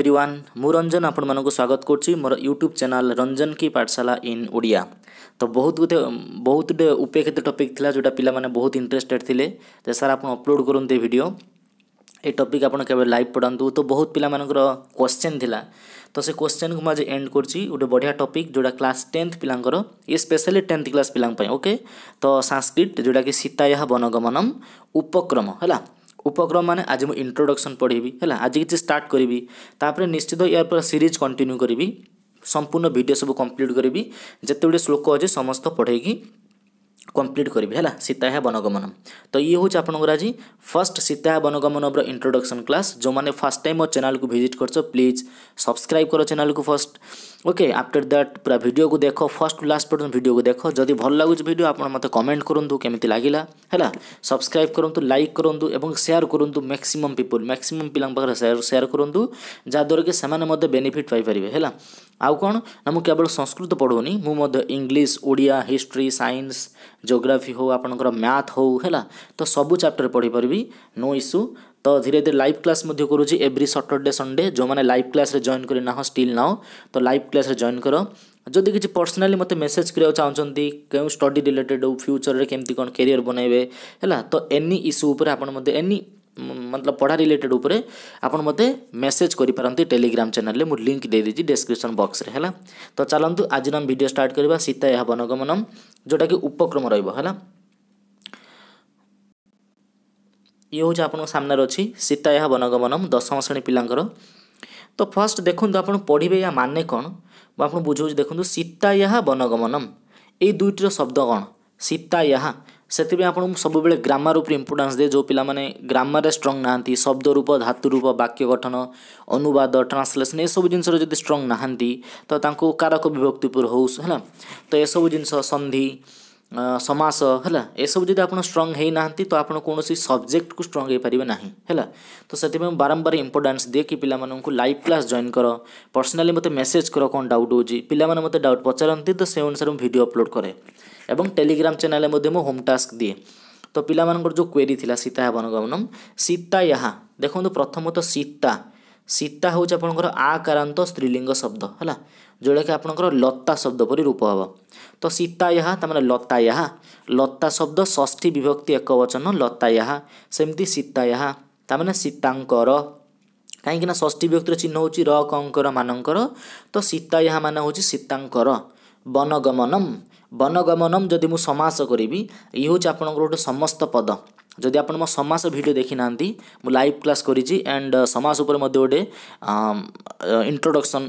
everyone মু রঞ্জন আপনার স্বাগত করছি মোর ইউট্যুব চ্যানেল রঞ্জন কি পাঠশালা ইন ওড়িয়া তো বহুত গোটে বহুত গোটে উপেক্ষিত টপিক লা যেটা পিলা মানে বহুত ইন্টারেস্টেড লে যে স্যার আপনার অপলোড করুন এই ভিডিও এই টপিক আপনার কেবে লাইভ পড়ান্তু তো বহুত পিলা মানকর কোশ্চেন লা তো সে কোশ্চেন কু আজ এন্ড করছি গোটে বঢ়িয়া টপিক যেটা ক্লাস টেন্থ পিলাঙ্কর ই স্পেশালি টেন্থ ক্লাস পিলাঙ্ক পাই ওকে তো সংস্কৃত যেটা কি সীতায়া বনগমনম উপক্রম হলা उपकर्म माने आज म इन्ट्रोडक्सन पढेबि होला आज कि स्टार्ट गरे तापर निश्चित या सिरिज कन्टिन्यू गरे सम्पूर्ण भिडियो सबै कम्प्लिट गरे जति श्लोक अझ समेत पढेक कम्प्लिट गरे होलाीता यहाँ वनगमन तो ये इ हौ आपि फर्स्ट वनगमन बनगमनम्र इन्ट्रोडक्सन क्लास जो फर्स्ट टाइम मो च्यानल भिज्ट गर्छ प्लीज सब्सक्राइब क को फर्स्ट ওকে আফটর দ্যাট পুরা ভিডিওকে দেখ ফার্স্ট টু লাস্ট পর্যন্ত ভিডিওকে দেখ যদি ভাল লাগুଛି ভিডিও আপনার মতো কমেন্ট করতু কেমিতি লাগিলা হল সবসক্রাইব করতু লাইক করতু এবং সেয়ার করতু ম্যাক্সিমম পিপল ম্যাক্সিমম পিলা পাখে সেয়ার সেয়ার করতু যাদ্বারা কি সেমানে মধ্যে বেনিফিট পাইপারে হল আউ কোণ না মু কেবল সংস্কৃত পড়ুনি মু মধ্যে English Odia history science geography হো আপনার ম্যাথ হো হল তো সবু চ্যাপ্টার পড়িপারি নো ইস্যু ତ ଧୀରେ ଧୀରେ ଲାଇଭ୍ କ୍ଲାସ୍ ମଧ୍ୟ କରୁଛି ଏଭ୍ରି ସଟର୍ଡ଼େ ସନ୍ଡ଼େ ଯେଉଁମାନେ ଲାଇଭ୍ କ୍ଲାସ୍ରେ ଜଏନ୍ କରି ନାହଁ ଷ୍ଟିଲ୍ ନାଓ ତ ଲାଇଭ୍ କ୍ଲାସ୍ରେ ଜଏନ୍ କର ଯଦି କିଛି ପର୍ସନାଲି ମୋତେ ମେସେଜ୍ କରିବାକୁ ଚାହୁଁଛନ୍ତି କେଉଁ ଷ୍ଟଡ଼ି ରିଲେଟେଡ଼୍ ହେଉ ଫ୍ୟୁଚର୍ରେ କେମିତି କ'ଣ କ୍ୟାରିୟର୍ ବନାଇବେ ହେଲା ତ ଏନି ଇସ୍ୟୁ ଉପରେ ଆପଣ ମୋତେ ଏନି ମତଲବ ପଢ଼ା ରିଲେଟେଡ଼୍ ଉପରେ ଆପଣ ମୋତେ ମେସେଜ୍ କରିପାରନ୍ତି ଟେଲିଗ୍ରାମ ଚ୍ୟାନେଲରେ ମୁଁ ଲିଙ୍କ୍ ଦେଇଦେଇଛି ଡେସ୍କ୍ରିପସନ୍ ବକ୍ସରେ ହେଲା ତ ଚାଲନ୍ତୁ ଆଜିର ଆମେ ଭିଡ଼ିଓ ଷ୍ଟାର୍ଟ କରିବା ସୀତା ଏହା ବନଗମନମ୍ ଯେଉଁଟାକି ଉପକ୍ରମ ରହିବ ହେଲା ଇଏ ହେଉଛି ଆପଣଙ୍କ ସାମ୍ନାରେ ଅଛି ସୀତା ଏହା ବନଗମନମ୍ ଦଶମ ଶ୍ରେଣୀ ପିଲାଙ୍କର ତ ଫାର୍ଷ୍ଟ ଦେଖନ୍ତୁ ଆପଣ ପଢ଼ିବେ ଏହା ମାନେ କ'ଣ ମୁଁ ଆପଣ ବୁଝାଉଛି ଦେଖନ୍ତୁ ସୀତା ଏହା ବନଗମନମ୍ ଏଇ ଦୁଇଟିର ଶବ୍ଦ କ'ଣ ସୀତା ଏହା ସେଥିପାଇଁ ଆପଣଙ୍କୁ ସବୁବେଳେ ଗ୍ରାମାର ଉପରେ ଇମ୍ପୋର୍ଟାନ୍ସ ଦିଏ ଯେଉଁ ପିଲାମାନେ ଗ୍ରାମାରରେ ଷ୍ଟ୍ରଙ୍ଗ ନାହାନ୍ତି ଶବ୍ଦ ରୂପ ଧାତୁ ରୂପ ବାକ୍ୟ ଗଠନ ଅନୁବାଦ ଟ୍ରାନ୍ସଲେସନ୍ ଏସବୁ ଜିନିଷରେ ଯଦି ଷ୍ଟ୍ରଙ୍ଗ ନାହାନ୍ତି ତ ତାଙ୍କୁ କାରକ ବିଭକ୍ତି ଉପରେ ହେଉ ହେଲା ତ ଏସବୁ ଜିନିଷ ସନ୍ଧି ସମାସ ହେଲା ଏସବୁ ଯଦି ଆପଣ ଷ୍ଟ୍ରଙ୍ଗ ହେଇନାହାନ୍ତି ତ ଆପଣ କୌଣସି ସବଜେକ୍ଟକୁ ଷ୍ଟ୍ରଙ୍ଗ ହେଇପାରିବେ ନାହିଁ ହେଲା ତ ସେଥିପାଇଁ ବାରମ୍ବାର ଇମ୍ପୋର୍ଟାନ୍ସ ଦିଏ କି ପିଲାମାନଙ୍କୁ ଲାଇଭ୍ କ୍ଲାସ୍ ଜଏନ୍ କର ପର୍ସନାଲି ମୋତେ ମେସେଜ୍ କର କ'ଣ ଡାଉଟ୍ ହେଉଛି ପିଲାମାନେ ମୋତେ ଡାଉଟ୍ ପଚାରନ୍ତି ତ ସେ ଅନୁସାରେ ମୁଁ ଭିଡ଼ିଓ ଅପଲୋଡ଼୍ କରେ ଏବଂ ଟେଲିଗ୍ରାମ୍ ଚ୍ୟାନେଲ୍ରେ ମଧ୍ୟ ମୁଁ ହୋମ୍ ଟାସ୍କ ଦିଏ ତ ପିଲାମାନଙ୍କର ଯେଉଁ କ୍ୱେରି ଥିଲା ସୀତା ହେବନ ହବନଗମନମ୍ ସୀତା ଏହା ଦେଖନ୍ତୁ ପ୍ରଥମତଃ ସୀତା ସୀତା ହେଉଛି ଆପଣଙ୍କର ଆକାରାନ୍ତ ସ୍ତ୍ରୀଲିଙ୍ଗ ଶବ୍ଦ ହେଲା ଯେଉଁଟାକି ଆପଣଙ୍କର ଲତା ଶବ୍ଦ ପରି ରୂପ ହେବ ତ ସୀତା ଏହା ତାମାନେ ଲତା ଏହା ଲତା ଶବ୍ଦ ଷଷ୍ଠୀ ବିଭକ୍ତି ଏକ ବଚନ ଲତା ଏହା ସେମିତି ସୀତା ଏହା ତାମାନେ ସୀତାଙ୍କର କାହିଁକି ନା ଷଷ୍ଠୀ ବିଭକ୍ତିର ଚିହ୍ନ ହେଉଛି ର କଙ୍କର ମାନଙ୍କର ତ ସୀତା ଏହା ମାନେ ହେଉଛି ସୀତାଙ୍କର ବନଗମନମ ବନଗମନମ ଯଦି ମୁଁ ସମାସ କରିବି ଇଏ ହେଉଛି ଆପଣଙ୍କର ଗୋଟେ ସମସ୍ତ ପଦ जति आउन म समास भिडियो देखिना म लाइव क्लास गरिन्ड समास गए इंट्रोडक्शन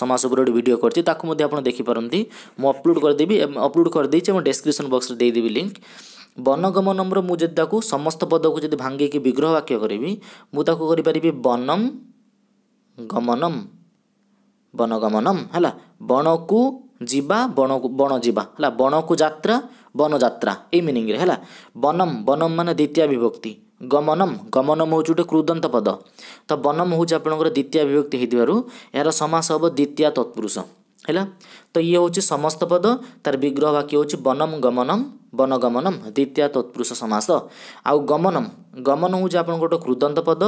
समास उसको गए भिडियो तिपार म अपलोड गरिदेबि अपलोड गरिदिए डेसक्रिप्सन बक्स रेदे लिङ्क बनगमनम्र म समस्त पद को पदको जति भागेको विग्रह वाक्य गरे म गरिपि बनम गमन बनगमनम होला को ଯିବା ବଣକୁ ବଣ ଯିବା ହେଲା ବଣକୁ ଯାତ୍ରା ବନଯାତ୍ରା ଏଇ ମିନିଂରେ ହେଲା ବନମ୍ ବନମ୍ ମାନେ ଦ୍ୱିତୀୟ ବିଭକ୍ତି ଗମନମ୍ ଗମନମ୍ ହେଉଛି ଗୋଟେ କୃଦନ୍ତ ପଦ ତ ବନମ୍ ହେଉଛି ଆପଣଙ୍କର ଦ୍ୱିତୀୟ ବିଭକ୍ତି ହେଇଥିବାରୁ ଏହାର ସମାସ ହେବ ଦ୍ୱିତୀୟ ତତ୍ପୁରୁଷ ହେଲା ତ ଇଏ ହେଉଛି ସମସ୍ତ ପଦ ତାର ବିଗ୍ରହ ବାକ୍ୟ ହେଉଛି ବନମ୍ ଗମନମ୍ ବନଗମନମ୍ ଦ୍ୱିତୀୟ ତତ୍ପୁରୁଷ ସମାସ ଆଉ ଗମନମ୍ ଗମନ ହେଉଛି ଆପଣଙ୍କର ଗୋଟେ କୃଦନ୍ତ ପଦ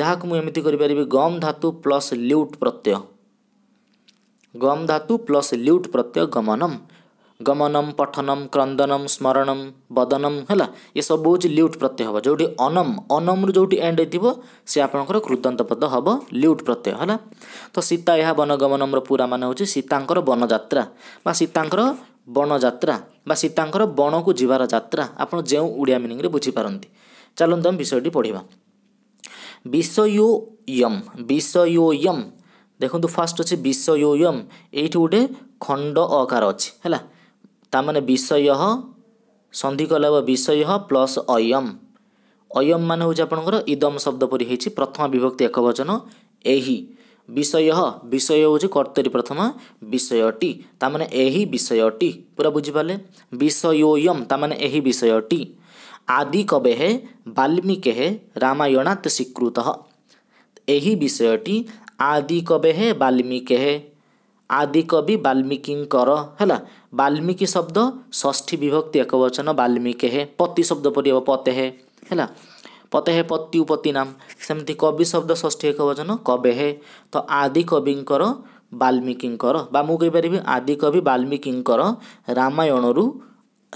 ଯାହାକୁ ମୁଁ ଏମିତି କରିପାରିବି ଗମ୍ ଧାତୁ ପ୍ଲସ୍ ଲ୍ୟୁଟ୍ ପ୍ରତ୍ୟୟ ଗମ୍ ଧାତୁ ପ୍ଲସ୍ ଲ୍ୟୁଟ୍ ପ୍ରତ୍ୟୟ ଗମନମ ଗମନମ ପଠନମ କ୍ରନ୍ଦନମ ସ୍ମରଣମ ବଦନମ ହେଲା ଏସବୁ ହେଉଛି ଲ୍ୟୁଟ୍ ପ୍ରତ୍ୟୟ ହେବ ଯେଉଁଠି ଅନମ ଅନମରୁ ଯେଉଁଠି ଏଣ୍ଡ ହେଇଥିବ ସେ ଆପଣଙ୍କର କୃତନ୍ତ ପଦ ହେବ ଲ୍ୟୁଟ୍ ପ୍ରତ୍ୟୟ ହେଲା ତ ସୀତା ଏହା ବନଗମନମର ପୁରା ମାନେ ହେଉଛି ସୀତାଙ୍କର ବନଯାତ୍ରା ବା ସୀତାଙ୍କର ବଣଯାତ୍ରା ବା ସୀତାଙ୍କର ବଣକୁ ଯିବାର ଯାତ୍ରା ଆପଣ ଯେଉଁ ଓଡ଼ିଆ ମିନିଂରେ ବୁଝିପାରନ୍ତି ଚାଲନ୍ତୁ ଆମେ ବିଷୟଟି ପଢ଼ିବା ବିଷୟୋୟମ ବିଷୟୋୟମ ଦେଖନ୍ତୁ ଫାଷ୍ଟ ଅଛି ବିଷୟୟମ୍ ଏଇଠି ଗୋଟେ ଖଣ୍ଡ ଅକାର ଅଛି ହେଲା ତା ମାନେ ବିଷୟହ ସନ୍ଧି କଲେ ହେବ ବିଷୟହ ପ୍ଲସ୍ ଅୟମ୍ ଅୟମ୍ ମାନେ ହେଉଛି ଆପଣଙ୍କର ଇଦମ୍ ଶବ୍ଦ ପରି ହେଇଛି ପ୍ରଥମ ବିଭକ୍ତି ଏକ ବଚନ ଏହି ବିଷୟହ ବିଷୟ ହେଉଛି କର୍ତ୍ତରୀ ପ୍ରଥମ ବିଷୟଟି ତା ମାନେ ଏହି ବିଷୟଟି ପୁରା ବୁଝିପାରିଲେ ବିଷୟୋୟମ୍ ତା ମାନେ ଏହି ବିଷୟଟି ଆଦି କବେ ହେ ବାଲ୍ମୀକେ ହେ ରାମାୟଣାତ୍ ସ୍ୱୀକୃତ ଏହି ବିଷୟଟି ଆଦି କବେ ହେ ବାଲ୍ମୀକି ହେ ଆଦି କବି ବାଲ୍ମୀକିଙ୍କର ହେଲା ବାଲ୍ମୀକି ଶବ୍ଦ ଷଷ୍ଠୀ ବିଭକ୍ତି ଏକବଚନ ବାଲ୍ମୀକି ହେ ପତି ଶବ୍ଦ ପରି ହେବ ପତେ ହେ ହେଲା ପତେ ହେ ପତି ଉପତି ନାମ ସେମିତି କବି ଶବ୍ଦ ଷଷ୍ଠୀ ଏକବଚନ କବେ ହେ ତ ଆଦି କବିଙ୍କର ବାଲ୍ମୀକିଙ୍କର ବା ମୁଁ କହିପାରିବି ଆଦି କବି ବାଲ୍ମୀକିଙ୍କର ରାମାୟଣରୁ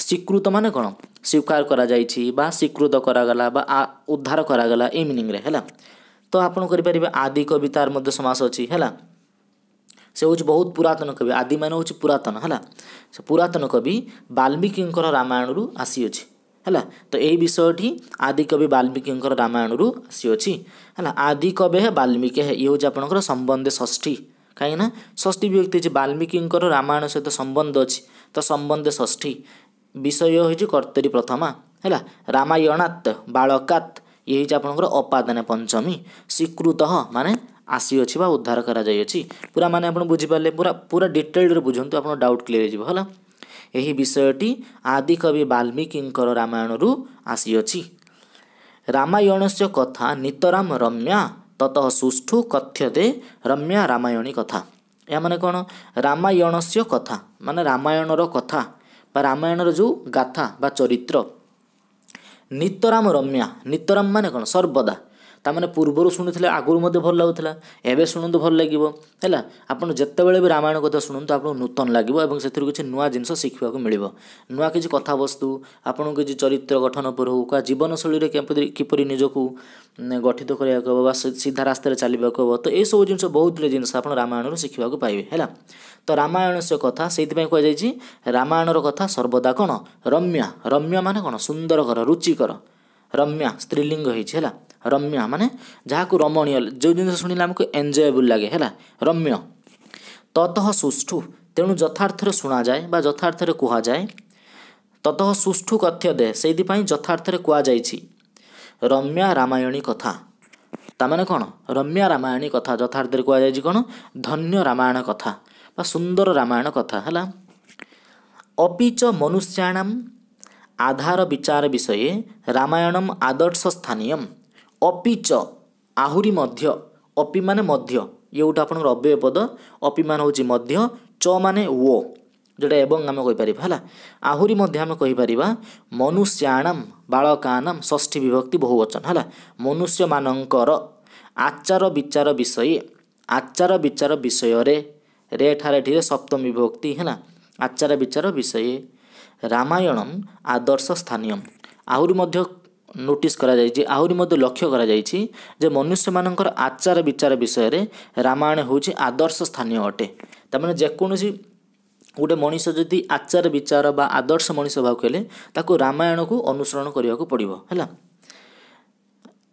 ସ୍ୱୀକୃତ ମାନେ କ'ଣ ସ୍ୱୀକାର କରାଯାଇଛି ବା ସ୍ୱୀକୃତ କରାଗଲା ବା ଉଦ୍ଧାର କରାଗଲା ଏଇ ମିନିଂରେ ହେଲା ତ ଆପଣ କରିପାରିବେ ଆଦି କବିତାର ମଧ୍ୟ ସମାସ ଅଛି ହେଲା ସେ ହେଉଛି ବହୁତ ପୁରାତନ କବି ଆଦି ମାନେ ହେଉଛି ପୁରାତନ ହେଲା ସେ ପୁରାତନ କବି ବାଲ୍ମୀକିଙ୍କର ରାମାୟଣରୁ ଆସିଅଛି ହେଲା ତ ଏଇ ବିଷୟଟି ଆଦିକବି ବାଲ୍ମୀକିଙ୍କର ରାମାୟଣରୁ ଆସିଅଛି ହେଲା ଆଦି କବେ ହେ ବାଲ୍ମୀକି ହେ ଇଏ ହେଉଛି ଆପଣଙ୍କର ସମ୍ବନ୍ଧ ଷଷ୍ଠୀ କାହିଁକିନା ଷଷ୍ଠୀ ବ୍ୟକ୍ତି ହେଉଛି ବାଲ୍ମୀକିଙ୍କର ରାମାୟଣ ସହିତ ସମ୍ବନ୍ଧ ଅଛି ତ ସମ୍ବନ୍ଧ ଷଷ୍ଠୀ ବିଷୟ ହେଉଛି କର୍ତ୍ତରୀ ପ୍ରଥମା ହେଲା ରାମାୟଣାତ୍ ବାଳକାତ୍ ଇଏ ହେଉଛି ଆପଣଙ୍କର ଅପାଦାନ ପଞ୍ଚମୀ ସ୍ୱୀକୃତଃ ମାନେ ଆସିଅଛି ବା ଉଦ୍ଧାର କରାଯାଇଅଛି ପୁରା ମାନେ ଆପଣ ବୁଝିପାରିଲେ ପୁରା ପୁରା ଡିଟେଲ୍ଡରେ ବୁଝନ୍ତୁ ଆପଣ ଡାଉଟ୍ କ୍ଲିୟର୍ ହେଇଯିବ ହେଲା ଏହି ବିଷୟଟି ଆଦିକବି ବାଲ୍ମୀକିଙ୍କର ରାମାୟଣରୁ ଆସିଅଛି ରାମାୟଣସ୍ୟ କଥା ନିତରାମ ରମ୍ୟା ତତଃ ସୁଷ୍ଠୁ କଥ୍ୟତେ ରମ୍ୟା ରାମାୟଣୀ କଥା ଏହା ମାନେ କ'ଣ ରାମାୟଣସ୍ୟ କଥା ମାନେ ରାମାୟଣର କଥା ବା ରାମାୟଣର ଯେଉଁ ଗାଥା ବା ଚରିତ୍ର ନିତରାମ ରମ୍ୟା ନିତରାମ ମାନେ କ'ଣ ସର୍ବଦା ତାମାନେ ପୂର୍ବରୁ ଶୁଣୁଥିଲେ ଆଗରୁ ମଧ୍ୟ ଭଲ ଲାଗୁଥିଲା ଏବେ ଶୁଣନ୍ତୁ ଭଲ ଲାଗିବ ହେଲା ଆପଣ ଯେତେବେଳେ ବି ରାମାୟଣ କଥା ଶୁଣନ୍ତୁ ଆପଣଙ୍କୁ ନୂତନ ଲାଗିବ ଏବଂ ସେଥିରୁ କିଛି ନୂଆ ଜିନିଷ ଶିଖିବାକୁ ମିଳିବ ନୂଆ କିଛି କଥାବସ୍ତୁ ଆପଣଙ୍କୁ କିଛି ଚରିତ୍ର ଗଠନ ପରି ହେଉ କିମ୍ବା ଜୀବନଶୈଳୀରେ କେମିତି କିପରି ନିଜକୁ ଗଠିତ କରିବାକୁ ହେବ ବା ସିଧା ରାସ୍ତାରେ ଚାଲିବାକୁ ହେବ ତ ଏସବୁ ଜିନିଷ ବହୁତ ଗୁଡ଼ିଏ ଜିନିଷ ଆପଣ ରାମାୟଣରୁ ଶିଖିବାକୁ ପାଇବେ ହେଲା ତ ରାମାୟଣ ସେ କଥା ସେଇଥିପାଇଁ କୁହାଯାଇଛି ରାମାୟଣର କଥା ସର୍ବଦା କ'ଣ ରମ୍ୟା ରମ୍ୟା ମାନେ କ'ଣ ସୁନ୍ଦରକର ରୁଚିକର ରମ୍ୟା ସ୍ତ୍ରୀଲିଙ୍ଗ ହେଇଛି ହେଲା ରମ୍ୟ ମାନେ ଯାହାକୁ ରମଣୀୟ ଯେଉଁ ଜିନିଷ ଶୁଣିଲେ ଆମକୁ ଏନ୍ଜୟେବୁଲ୍ ଲାଗେ ହେଲା ରମ୍ୟ ତଦହ ସୁଷ୍ଠୁ ତେଣୁ ଯଥାର୍ଥରେ ଶୁଣାଯାଏ ବା ଯଥାର୍ଥରେ କୁହାଯାଏ ତତଃ ସୁଷ୍ଠୁ କଥ୍ୟ ଦେ ସେଇଥିପାଇଁ ଯଥାର୍ଥରେ କୁହାଯାଇଛି ରମ୍ୟା ରାମାୟଣୀ କଥା ତାମାନେ କ'ଣ ରମ୍ୟା ରାମାୟଣୀ କଥା ଯଥାର୍ଥରେ କୁହାଯାଇଛି କ'ଣ ଧନ୍ୟ ରାମାୟଣ କଥା ବା ସୁନ୍ଦର ରାମାୟଣ କଥା ହେଲା ଅପିଚ ମନୁଷ୍ୟାଣାମ ଆଧାର ବିଚାର ବିଷୟ ରାମାୟଣମ ଆଦର୍ଶ ସ୍ଥାନୀୟ ଅପିଚ ଆହୁରି ମଧ୍ୟ ଅପି ମାନେ ମଧ୍ୟ ଇଏ ଗୋଟେ ଆପଣଙ୍କର ଅବ୍ୟୟ ପଦ ଅପି ମାନେ ହେଉଛି ମଧ୍ୟ ଚ ମାନେ ଓ ଯେଉଁଟା ଏବଂ ଆମେ କହିପାରିବା ହେଲା ଆହୁରି ମଧ୍ୟ ଆମେ କହିପାରିବା ମନୁଷ୍ୟାଣମ୍ ବାଳକାନମ୍ ଷଷ୍ଠୀ ବିଭକ୍ତି ବହୁବଚନ ହେଲା ମନୁଷ୍ୟମାନଙ୍କର ଆଚାର ବିଚାର ବିଷୟ ଆଚାର ବିଚାର ବିଷୟରେ ରେଠାରେ ଠିରେ ସପ୍ତମ ବିଭକ୍ତି ହେଲା ଆଚାର ବିଚାର ବିଷୟ ରାମାୟଣମ୍ ଆଦର୍ଶ ସ୍ଥାନୀୟମ୍ ଆହୁରି ମଧ୍ୟ ନୋଟିସ୍ କରାଯାଇଛି ଆହୁରି ମଧ୍ୟ ଲକ୍ଷ୍ୟ କରାଯାଇଛି ଯେ ମନୁଷ୍ୟମାନଙ୍କର ଆଚାର ବିଚାର ବିଷୟରେ ରାମାୟଣ ହେଉଛି ଆଦର୍ଶ ସ୍ଥାନୀୟ ଅଟେ ତା'ମାନେ ଯେକୌଣସି ଗୋଟେ ମଣିଷ ଯଦି ଆଚାର ବିଚାର ବା ଆଦର୍ଶ ମଣିଷ ହେବାକୁ ହେଲେ ତାକୁ ରାମାୟଣକୁ ଅନୁସରଣ କରିବାକୁ ପଡ଼ିବ ହେଲା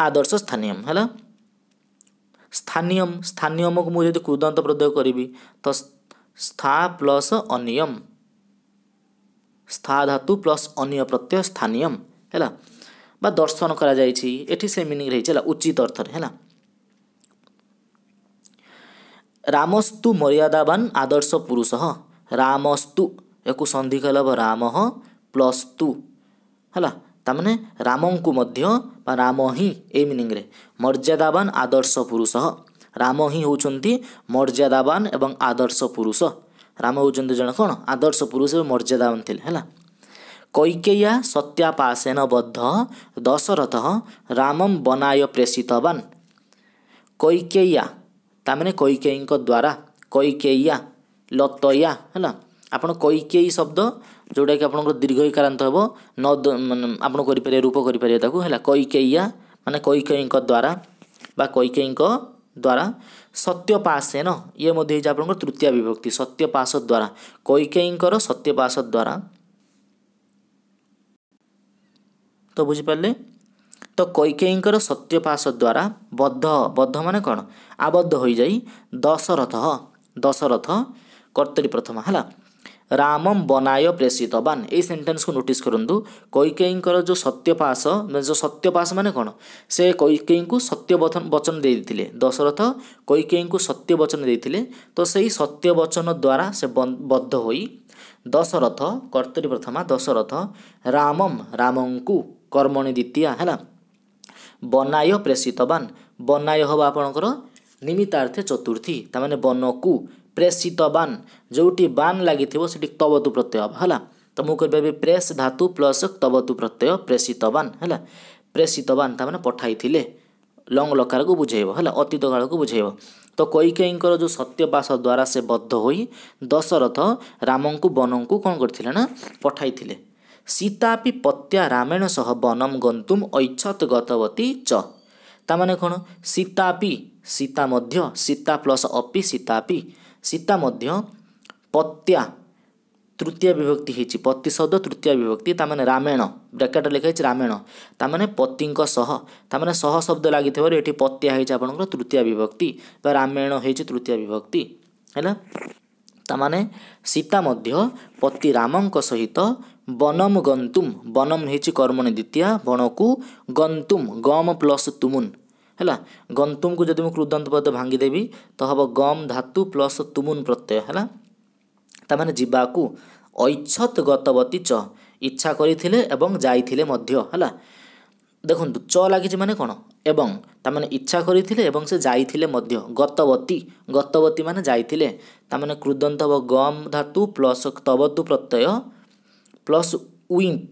ଆଦର୍ଶ ସ୍ଥାନୀୟମ ହେଲା ସ୍ଥାନୀୟମ ସ୍ଥାନୀୟମକୁ ମୁଁ ଯଦି କୃଦନ୍ତ ପ୍ରଦୟୋଗ କରିବି ତ ସ୍ଥା ପ୍ଲସ୍ ଅନିୟମ ସ୍ଥା ଧାତୁ ପ୍ଲସ୍ ଅନିୟ ପ୍ରତ୍ୟୟ ସ୍ଥାନୀୟମ ହେଲା ବା ଦର୍ଶନ କରାଯାଇଛି ଏଠି ସେ ମିନିଙ୍ଗ ରହିଛି ହେଲା ଉଚିତ ଅର୍ଥରେ ହେଲା ରାମସ୍ତୁ ମର୍ଯ୍ୟାଦାବାନ ଆଦର୍ଶ ପୁରୁଷ ରାମସ୍ତୁ ଏହାକୁ ସନ୍ଧି କହିଲା ହେବ ରାମ ପ୍ଲସ୍ ତୁ ହେଲା ତାମାନେ ରାମଙ୍କୁ ମଧ୍ୟ ବା ରାମ ହିଁ ଏଇ ମିନିଂରେ ମର୍ଯ୍ୟାଦାବାନ ଆଦର୍ଶ ପୁରୁଷ ରାମ ହିଁ ହେଉଛନ୍ତି ମର୍ଯ୍ୟାଦାବାନ ଏବଂ ଆଦର୍ଶ ପୁରୁଷ ରାମ ହେଉଛନ୍ତି ଜଣେ କ'ଣ ଆଦର୍ଶ ପୁରୁଷ ଏବଂ ମର୍ଯ୍ୟାଦାବାନ ଥିଲେ ହେଲା কৈকেয়া সত্যাপাসেন বদ্ধ দশরথ রামম বনায় প্রেষিতবান কৈকেয়া ତାମାନେ କୈକେୟୀଙ୍କ ଦ୍ୱାରା କୈକେୟା ଲତୟା ହେଲା ଆପଣ କୈକେୟୀ ଶବ୍ଦ ଯେଉଁଟାକି ଆପଣଙ୍କର ଦୀର୍ଘ ଇକାରାନ୍ତ ହେବ ନ ମାନେ ଆପଣ କରିପାରିବେ ରୂପ କରିପାରିବେ ତାକୁ ହେଲା କୈକେୟା ମାନେ କୈକେୟୀଙ୍କ ଦ୍ୱାରା ବା କୈକେୟୀଙ୍କ ଦ୍ୱାରା ସତ୍ୟପାସେନ ଇଏ ମଧ୍ୟ ହେଇଛି ଆପଣଙ୍କର ତୃତୀୟ ବିଭକ୍ତି ସତ୍ୟପାସ ଦ୍ୱାରା କୈକେୟୀଙ୍କର ସତ୍ୟପାସ ଦ୍ୱାରା ବୁଝିପାରିଲେ ତ କୈକେୟୀଙ୍କର ସତ୍ୟପାଶ ଦ୍ୱାରା ବଦ୍ଧ ବଦ୍ଧ ମାନେ କ'ଣ ଆବଦ୍ଧ ହୋଇଯାଇ ଦଶରଥ ଦଶରଥ କର୍ତ୍ତରୀ ପ୍ରଥମ ହେଲା ରାମ ବନାୟ ପ୍ରେଷିତବାନ ଏଇ ସେଣ୍ଟେନ୍ସକୁ ନୋଟିସ୍ କରନ୍ତୁ କୈକେୟୀଙ୍କର ଯେଉଁ ସତ୍ୟପାଶ ଯେଉଁ ସତ୍ୟପାଶ ମାନେ କ'ଣ ସେ କୈକେୟୀଙ୍କୁ ସତ୍ୟ ବଚନ ଦେଇଥିଲେ ଦଶରଥ କୈକେୟୀଙ୍କୁ ସତ୍ୟ ବଚନ ଦେଇଥିଲେ ତ ସେଇ ସତ୍ୟ ବଚନ ଦ୍ୱାରା ସେ ବଦ୍ଧ ହୋଇ ଦଶରଥ କର୍ତ୍ତରୀ ପ୍ରଥମା ଦଶରଥ ରାମମ୍ ରାମଙ୍କୁ କର୍ମଣୀ ଦ୍ୱିତୀୟା ହେଲା ବନାୟ ପ୍ରେଷିତବାନ ବନାୟ ହେବ ଆପଣଙ୍କର ନିମିତ୍ତାର୍ଥେ ଚତୁର୍ଥୀ ତାମାନେ ବନକୁ ପ୍ରେଷିତବାନ ଯେଉଁଠି ବାନ ଲାଗିଥିବ ସେଠି ତବତୁ ପ୍ରତ୍ୟୟ ହେବ ହେଲା ତ ମୁଁ କହିପାରିବି ପ୍ରେସ ଧାତୁ ପ୍ଲସ୍ ତବତୁ ପ୍ରତ୍ୟୟ ପ୍ରେଷିତବାନ ହେଲା ପ୍ରେଷିତବାନ ତାମାନେ ପଠାଇଥିଲେ ଲଙ୍ଗ ଲକାରକୁ ବୁଝେଇବ ହେଲା ଅତୀତ କାଳକୁ ବୁଝେଇବ ତ କୈକେୟୀଙ୍କର ଯେଉଁ ସତ୍ୟବାସ ଦ୍ୱାରା ସେ ବଦ୍ଧ ହୋଇ ଦଶରଥ ରାମଙ୍କୁ ବନଙ୍କୁ କ'ଣ କରିଥିଲେ ନା ପଠାଇଥିଲେ ସୀତାପି ପତ୍ୟା ରାମେଣ ସହ ବନମ ଗନ୍ତୁମ ଐଚ୍ଛତ ଗତବତୀ ଚ ତାମାନେ କ'ଣ ସୀତାପି ସୀତା ମଧ୍ୟ ସୀତା ପ୍ଲସ୍ ଅପି ସୀତାପି ସୀତା ମଧ୍ୟ ପତ୍ୟା ତୃତୀୟ ବିଭକ୍ତି ହେଇଛି ପତିଶବ୍ଦ ତୃତୀୟ ବିଭକ୍ତି ତାମାନେ ରାମେଣ ବ୍ରାକେଟ୍ରେ ଲେଖା ହେଇଛି ରାମେଣ ତାମାନେ ପତିଙ୍କ ସହ ତାମାନେ ସହ ଶବ୍ଦ ଲାଗିଥିବାରୁ ଏଠି ପତ୍ୟା ହେଇଛି ଆପଣଙ୍କର ତୃତୀୟ ବିଭକ୍ତି ବା ରାମେଣ ହେଇଛି ତୃତୀୟ ବିଭକ୍ତି ହେଲା ତାମାନେ ସୀତା ମଧ୍ୟ ପତି ରାମଙ୍କ ସହିତ বনম গন্তুম বনম ହେଇଛି କର୍ମଣୀ ଦ୍ୱିତୀୟା ବଣକୁ ଗନ୍ତୁମ୍ ଗମ୍ ପ୍ଲସ୍ ତୁମୁନ୍ ହେଲା ଗନ୍ତୁମ୍କୁ ଯଦି ମୁଁ କୃଦନ୍ତ ପଦ ଭାଙ୍ଗିଦେବି ତ ହେବ ଗମ୍ ଧାତୁ ପ୍ଲସ୍ ତୁମୁନ୍ ପ୍ରତ୍ୟୟ ହେଲା ତାମାନେ ଯିବାକୁ ଐଚ୍ଛତ ଗତବତୀ ଚ ଇଚ୍ଛା କରିଥିଲେ ଏବଂ ଯାଇଥିଲେ ମଧ୍ୟ ହେଲା ଦେଖନ୍ତୁ ଚ ଲାଗିଛି ମାନେ କ'ଣ ଏବଂ ତାମାନେ ଇଚ୍ଛା କରିଥିଲେ ଏବଂ ସେ ଯାଇଥିଲେ ମଧ୍ୟ ଗତବତୀ ଗତବତୀ ମାନେ ଯାଇଥିଲେ ତାମାନେ କୃଦନ୍ତ ହେବ ଗମ୍ ଧାତୁ ପ୍ଲସ୍ ତବତୁ ପ୍ରତ୍ୟୟ प्लस विम्प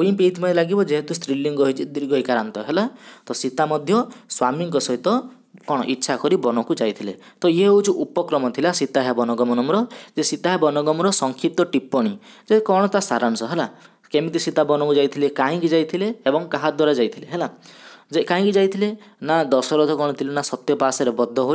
विम्प यही लगे जेहेतु स्त्रीलिंग हो दीर्घ एकांत है तो सीता स्वामी सहित कौन इच्छा कर वन को जाते तो ये हूँ उपक्रम थिला सीता है वनगमनम जो सीता है वनगम संक्षिप्त टिप्पणी जे कौन ता सारांश है कमी सीता वन को जाते कहीं जाते क्या द्वारा जाते है कहीं जाते ना दशरथ कौन थी ना सत्यपाश बद्ध हो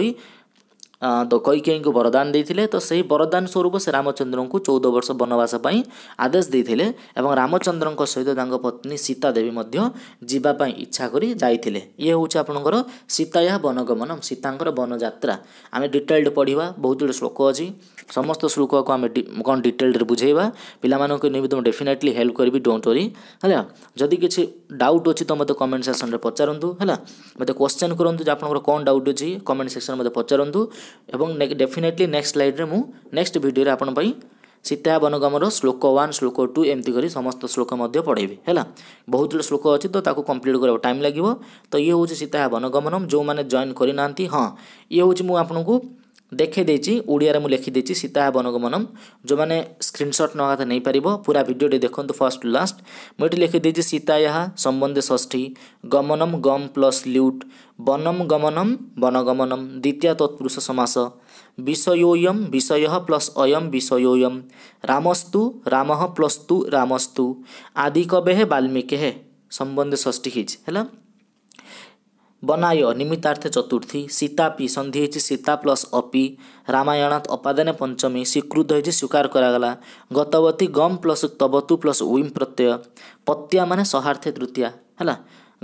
त कैकेयीको वरदान दिइथिले त सही वरदान स्वरूप श्री रामचन्द्रको 14 वर्ष वनवास पई आदेश दिइथिले एवं रामचन्द्रको सहित तांको पत्नी सीता देवी मध्य जीवा पई इच्छा करी जाईथिले ये होछ आपनकर सीताया वनगमन सीतांकर वन यात्रा आमे डिटेलड पढीबा बहुत जुल श्लोक अछि समस्त श्लोक को आमे कोन डिटेलड रे बुझैबा पिला मानन को निमित्त डेफिनेटली हेल्प करबी डोंट वरी हला जदी किछ डाउट अछि त मते कमेंट सेक्शन रे पचारंतु हला मते क्वेश्चन करन्तु जे आपनकर कोन डाउट अछि कमेंट सेक्शन मते पचारन्तु डेफिनेटली नेक्स्ट डेफिटली नेक्सट लैड्रो मेक्सट भिडियो आउँदै सीता बनगमन श्लोक 1 श्लोक 2 एम्ति करी समस्त श्लो पढा बहुत श्लोक ताको कम्प्लिट करब टाइम लाग्यो त इच्छा सीतायानगमन जो जेन मु हेर्छ को ଦେଖେଇ ଦେଇଛି ଓଡ଼ିଆରେ ମୁଁ ଲେଖିଦେଇଛି ସୀତା ବନଗମନମ୍ ଯେଉଁମାନେ ସ୍କ୍ରିନସଟ୍ ନଗା ନେଇପାରିବ ପୁରା ଭିଡ଼ିଓଟି ଦେଖନ୍ତୁ ଫାର୍ଷ୍ଟ ଟୁ ଲାଷ୍ଟ ମୁଁ ଏଠି ଲେଖିଦେଇଛି ସୀତା ଏହା ସମ୍ବନ୍ଧେ ଷଷ୍ଠୀ ଗମନମ୍ ଗମ୍ ପ୍ଲସ୍ ଲ୍ୟୁଟ୍ ବନମ୍ ଗମନମ୍ ବନଗମନମ୍ ଦ୍ୱିତୀୟ ତତ୍ପୁରୁଷ ସମାସ ବିଷୟୋୟମ୍ ବିଷୟ ପ୍ଲସ୍ ଅୟମ୍ ବିଷୟୋୟମ୍ ରାମସ୍ତୁ ରାମ ପ୍ଲସ୍ ତୁ ରାମସ୍ତୁ ଆଦି କବେ ହେ ବାଲ୍ମୀକି ହେ ସମ୍ବନ୍ଧେ ଷଷ୍ଠୀ ହେଇଛି ହେଲା ବନାୟ ନିମିତାର୍ଥେ ଚତୁର୍ଥୀ ସୀତାପି ସନ୍ଧି ହେଇଛି ସୀତା ପ୍ଲସ୍ ଅପି ରାମାୟଣାତ୍ ଅପାଦାନେ ପଞ୍ଚମୀ ସ୍ୱୀକୃତ ହେଇଛି ସ୍ୱୀକାର କରାଗଲା ଗତବତୀ ଗମ୍ ପ୍ଲସ୍ ତବତୁ ପ୍ଲସ୍ ଉଇମ୍ ପ୍ରତ୍ୟୟ ପତ୍ୟା ମାନେ ସହାର୍ଥେ ତୃତୀୟା ହେଲା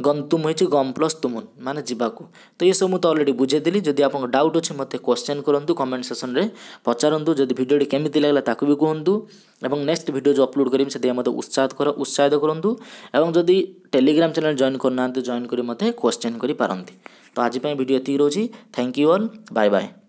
ଗନ୍ତୁମ ହୋଇଛି ଗମ୍ ପ୍ଲସ୍ ତୁମୁନ୍ ମାନେ ଯିବାକୁ ତ ଏସବୁ ମୁଁ ତ ଅଲରେଡ଼ି ବୁଝେଇଦେଲି ଯଦି ଆପଣଙ୍କ ଡାଉଟ୍ ଅଛି ମୋତେ କ୍ୱେଶ୍ଚନ୍ କରନ୍ତୁ କମେଣ୍ଟ ସେକ୍ସନ୍ରେ ପଚାରନ୍ତୁ ଯଦି ଭିଡ଼ିଓଟି କେମିତି ଲାଗିଲା ତାକୁ ବି କୁହନ୍ତୁ ଏବଂ ନେକ୍ସଟ ଭିଡ଼ିଓ ଯେଉଁ ଅପଲୋଡ଼ କରିବି ସେଥିପାଇଁ ମୋତେ ଉତ୍ସାହିତ କର ଉତ୍ସାହିତ କରନ୍ତୁ ଏବଂ ଯଦି ଟେଲିଗ୍ରାମ ଚ୍ୟାନେଲ୍ ଜଏନ୍ କରୁନାହାନ୍ତି ଜଏନ୍ କରି ମୋତେ କ୍ୱେଶ୍ଚନ୍ କରିପାରନ୍ତି ତ ଆଜି ପାଇଁ ଭିଡ଼ିଓ ଏତିକି ରହୁଛି thank you all bye bye